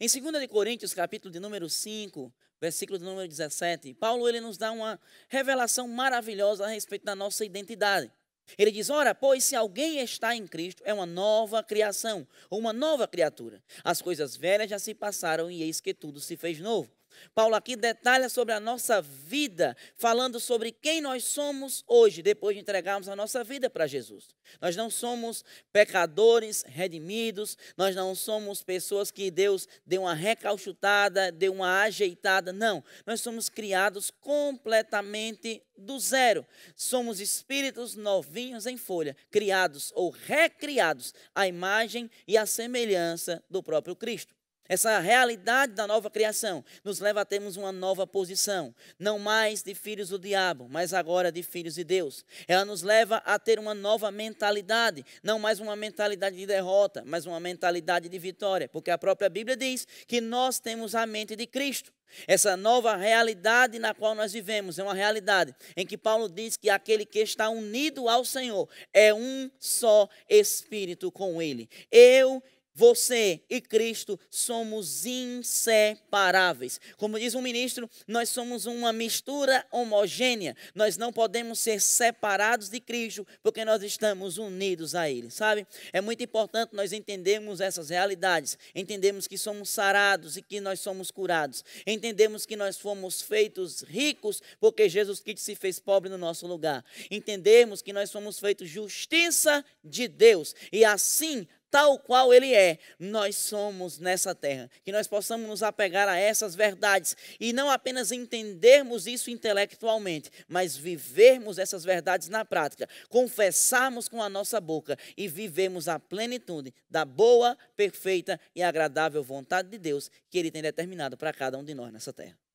Em 2 Coríntios, capítulo de número 5, versículo de número 17, Paulo ele nos dá uma revelação maravilhosa a respeito da nossa identidade. Ele diz: Ora, pois se alguém está em Cristo, é uma nova criação, uma nova criatura. As coisas velhas já se passaram e eis que tudo se fez novo. Paulo aqui detalha sobre a nossa vida, falando sobre quem nós somos hoje, depois de entregarmos a nossa vida para Jesus. Nós não somos pecadores redimidos, nós não somos pessoas que Deus deu uma recalchutada, deu uma ajeitada, não. Nós somos criados completamente do zero. Somos espíritos novinhos em folha, criados ou recriados à imagem e à semelhança do próprio Cristo. Essa realidade da nova criação nos leva a termos uma nova posição, não mais de filhos do diabo, mas agora de filhos de Deus. Ela nos leva a ter uma nova mentalidade, não mais uma mentalidade de derrota, mas uma mentalidade de vitória, porque a própria Bíblia diz que nós temos a mente de Cristo. Essa nova realidade na qual nós vivemos é uma realidade em que Paulo diz que aquele que está unido ao Senhor é um só espírito com ele. Eu você e Cristo somos inseparáveis. Como diz um ministro, nós somos uma mistura homogênea. Nós não podemos ser separados de Cristo, porque nós estamos unidos a Ele, sabe? É muito importante nós entendermos essas realidades. Entendemos que somos sarados e que nós somos curados. Entendemos que nós fomos feitos ricos, porque Jesus Cristo se fez pobre no nosso lugar. Entendemos que nós somos feitos justiça de Deus. E assim tal qual ele é, nós somos nessa terra. Que nós possamos nos apegar a essas verdades e não apenas entendermos isso intelectualmente, mas vivermos essas verdades na prática, confessarmos com a nossa boca e vivemos a plenitude da boa, perfeita e agradável vontade de Deus que ele tem determinado para cada um de nós nessa terra.